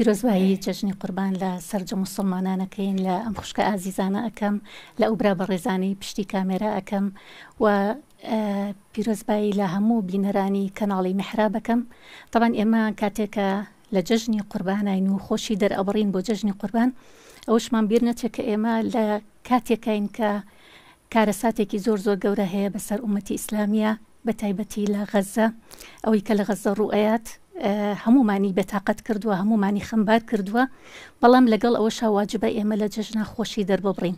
پیرۆزبایی جەژنی قوربان لە سرجە مسلمانانەکەین لە ئەم خوشکە ئازیزانە ئەەکەم لە ئوبرا بە ڕێزانی پشتی کامێرە ئەەکەم و پیرۆزبایی لە هەموو بینەرانی کەناڵی مەحرا بەکەم تاوان ئێمە کاتێکە لە جەژنی قوربانین و خۆشی دەرئەبڕین بۆ جەژنی قوربان ئەوشمان بیر نەچێت کە ئێمە لە کاتێکین کە کارەساتێکی زۆر زۆر گەورە هەیە بەسەر عومەتی ئیسلامیە بە تایبەتی لە غەزە ئەوەی کە لە غەزە ڕوئات هەمومانی بەتاقەت کردووە هەمومانی خەمبار کردووە بەڵام لەگەڵ ئەوە شاواجبە ئێمە لە جەژنا خۆشی دەرببڕین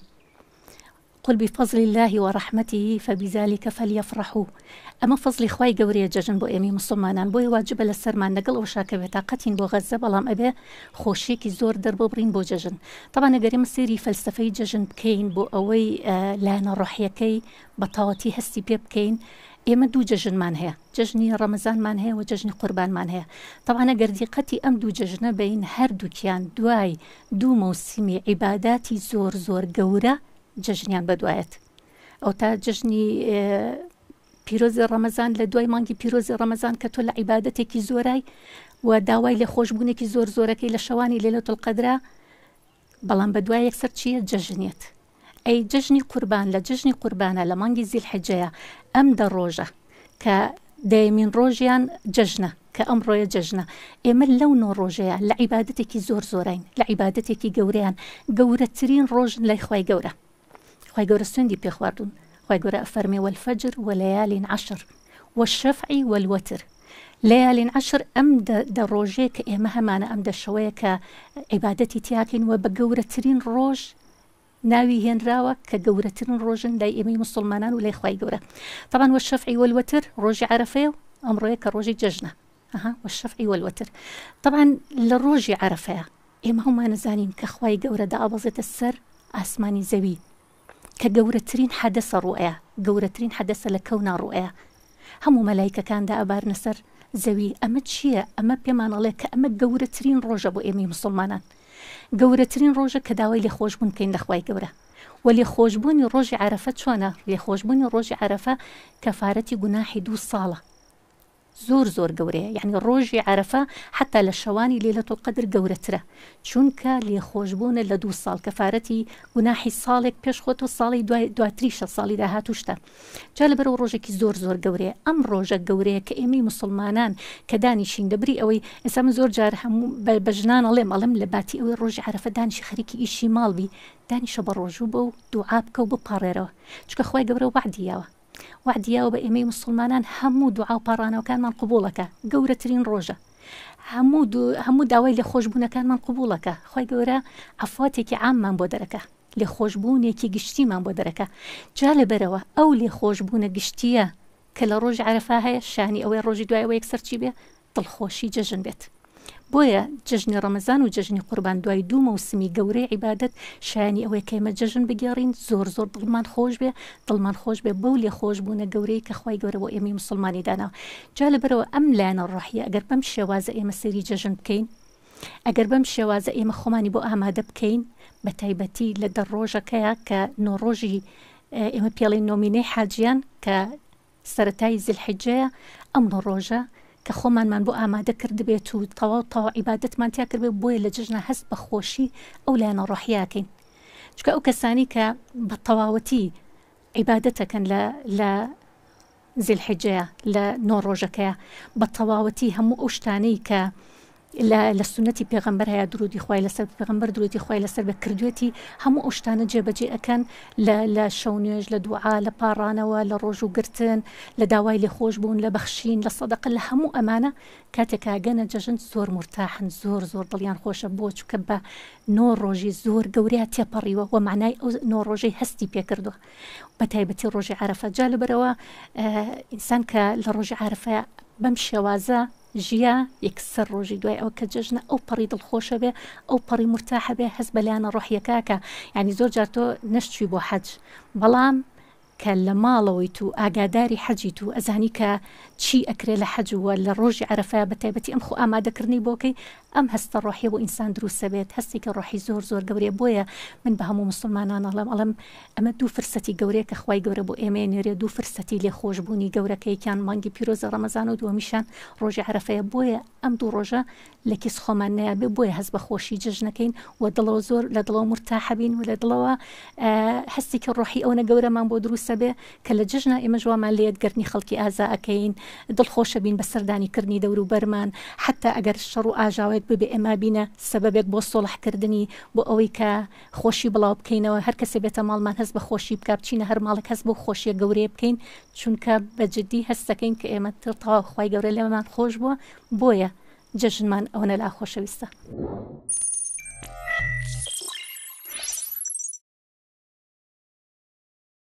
قل بفضل الله ورحمته فبذلك فليفرحوا ئەمە فضلی خی گەورەیە جەژن بۆ ئێمی مسلمانان بۆی واجبە لە سەرمان لەگەڵ ئەو شاکە بێتاقەتین بۆ غەزە بەڵام ئەبێ خۆشیێکی زۆر دەربۆ بڕین بۆ جەژن تاوان ئەگەریم سێری فەلسفەی جەژن بکەین بۆ ئەوەی لانە ڕحیەکەی بەتاوەتی هەستی پێ بکەین ئێمە دوو جەژنمان هەیە جژنی ڕەمەزانمان هەیە و جژنی قوربانمان هەیە تەوانە گردیقەتی ئەم دوو جژنە بین هەردووکیان دوای دوو مەوسیمی عیباداتی زۆر زۆر گەورە جژنیان بەدوایەت ئەو تا جژنی پیرۆزی ڕەمەزان لە دوای مانگی پیرۆزی ڕەمەزان کە تۆ لە عیباەتێکی زۆرای و داوای لە خۆشببوونێکی زۆر زۆرەکەی لە شەوانی لێلە تڵقەدرا بەڵام بەدوای یەکسەر چیە جەژنێت أي ججني قربان لججني قربانة لمانجي زي الحجية أم دروجة ك دايمين روجيان ججنة كأمر يا ججنة إما اللون روجيا لعبادتك زور زورين لعبادتك جوريان جورترين روج لا خوي جورة خوي جورة سندي بيخواردون خوي جورة أفرمي والفجر وليالي عشر والشفع والوتر ليالي عشر أم دروجيك إما أنا أم دا شوية كعبادتي تياكين وبقورة روج ناوي هين راوا كجورة الروجن لا يمي مسلمان ولا إخوة جورة طبعا والشفعي والوتر روج عرفة أمره كروج ججنة أها والشفعي والوتر طبعا للروج عرفة إما هما نزانين كإخوة جورة دا أبزت السر أسماني زوي كجورة حدث رؤيا جورة حدث لكون رؤيا هم ملايكة كان دا أبار نسر زوي أما تشيا أما بيمان الله كأما جورة ترين روج أبو إمي مسلمانان گەورەترین ڕۆژە کە داوای لێ خۆشببوون بکەین دەخوای گەورە و لێ خۆشببوونی ڕۆژی عرفە چۆنە لێ خۆشببوونی ڕۆژی عرفە کەفاەتی گوناحی دوو ساڵە زۆر زۆر گەورەیە یعنی ڕۆژی عرفە حتا لە شەوانی لێلە تۆ قەدر گەورەترە چونکە لێخۆشببوونە لە دوو ساڵ کەفاەتی گوناحی ساڵێک پێشخۆت و ساڵی دواتریشە ساڵی داهاتوشتە جا لەبەر و ڕۆژێکی زۆر زۆر گەورەیە ئەم ڕۆژە گەورەیە کە ئێمەی مسلمانان کە دانیشین دەبری ئەوەی ئێستا من زۆر جار هەموو بەژنان ئەڵێم ئەڵم لە باتی ئەوەی ڕۆژی عرفە دانیشی خەریکی ئیشی ماڵبی دانیشە بە ڕۆژوو بە و دوعاابکە و بپارێرەوە چکە خۆی گەورە وعدیەوە وعدیاوە بە ئێمەی مسلمانان هەموو دوعا و پارانەوەکانمان قوبولەکە گەورەترین ڕۆژە هەموو هەموو داوای لە خۆشببوونەکانمان قوبولەکە خۆی گەورە ئەفاتێکی عاممان بۆ دەرەکە لێ خۆشببوونێکی گشتیمان بۆ دەرەکە جا لەبەرەوە ئەو لێ خۆشببوونە گشتیە کە لە ڕۆژ عرفا هەیە شانی ئەوەی ڕۆژی دوایەوە یەکسەر چی بێ دڵخۆشی جەژن بێت بۆیە جژنی ڕەمەزان و جژنی قوربان دوای دوو مەوسمی گەورەی عیبادت شایانی ئەوەی کەمە جژن بگێڕین زۆر زۆر دڵمان خۆش بێ دڵمان خۆش بێ بەو لێ خۆش بوونە گەورەی کە خی گەورەوە ئێمەی مسلمانی داناوە جا لەبەرەوە ئەم لایەنە ڕحیە ئەگەر بەم شێوازە ئێمە سەری جژن بکەین ئەگەر بەم شێوازە ئێمە خۆمانی بۆ ئامادە بکەین بە تایبەتی لە دەڕۆژەکەیە کە نۆڕۆژی ئێمە پێڵی نۆمینەی حاجیان کە سەتای زلحجەیە ئەم ڕۆژە کە خۆمانمان بۆ ئامادە کردبێت و تەواو تەوا عیباەتمان تیاکرد بێ بۆیە لە جژنە هەست بە خۆشی ئەو لایەنە ڕۆحیاکەین چکە ئەو کەسانی کە بە تەواوەتی عیباەتەکەن لە زیلحجەیە لە نۆڕۆژەکەیە بە تەواوەتی هەموو ئەو شتانەی کە لە سنەتی پێغمبەر هەیە درودی خی لەسەر پێغمبەر درودی خی لەسەر بە کردوێتی هەموو ئەوشتانە جێبەجێ ئەەکەن لە شەونێژ لە دوعا لە پاڕانەوە لە ڕۆژ و گرتن لە داوای لێخۆش بوون لە بەخشین لە سەدەق لە هەموو ئەمانە کاتێکاگەنە جەژن زۆر مرتاحن زۆر زۆر دڵیان خۆشە بۆ چکە بە نۆ ڕۆژی زۆر گەورەیە تێپەڕیوە وە معنای ئەو نۆ ڕۆژەی هەستی پێکردووە بە تایبەتی ڕۆژی عرفە جا لەبەرەوە ئینسان کە لە ڕۆژی عرفە بەم شێوازە ژیا یەکسەر ڕۆژی دوای ئەو کە جژنە ئەو پەڕی دڵخۆشە بێ ئەو پەڕی مرتاحە بێ هەست بەلایەنە ڕۆحیەکەکە ینی زۆر جار تۆ نەشتوی بۆ حەج بەڵام کە لە ماڵەوەی تو ئاگاداری حەجی تو ئەزانی کە چی ئەکرێ لە حەجووە لە ڕۆژی عرفای بەتیبەتی ئەم خو ئامادەکردنی بۆکەی ئەم هەستە ڕۆحی بۆ ئینسان دروست بێت هەستی کە ڕۆحی زۆر زۆر گەورێ بۆیە من بە هەموو مسلمانان ئەڵم ئەڵم ئەمە دوو فرسەتی گەورەیە کە خخوای گەورە بۆ ئێمە نێرێ دوو فرسەتی لێ خۆشببوونی گەورەکەیکیان مانگی پیرۆزە ڕەمەزان و دووەمیشان ڕۆژی عرفەیە بۆیە ئەم دوو ڕۆژە لە کیس خۆمان نیابێ بۆیە هەست بە خۆشی جژنەکەین و دڵەوە زۆر لە دڵەوە مرتاحەبین و لە دڵەوە هەستی کە ڕۆحی ئەوە گەورەمان بۆ دروستە بەسەر بێ کە لە جژنە ئێمە ژوامان لێت گەرنی خەڵکی ئازا ئەەکەین دڵخۆشە بین بە سەردانیکردنی دەور و بەرمان حتا ئەگەر شەڕ و ئاژاوێت ببێ ئێمە بینە سەبەبێک بۆ سۆڵحکردنی بۆ ئەوەی کە خۆشی بڵاو بکەینەوە هەر کەسێ بێتە ماڵمان هەست بە خۆشی بکپچینە هەر ماڵک هەست بۆ خۆشیە گەورەیە بکەین چونکە بەجددی هەستەکەین کە ئێمە ترتەوا خی گەورە لەمان خۆش بووە بۆیە جەژنمان ئەوەنە لا خۆشەویستە.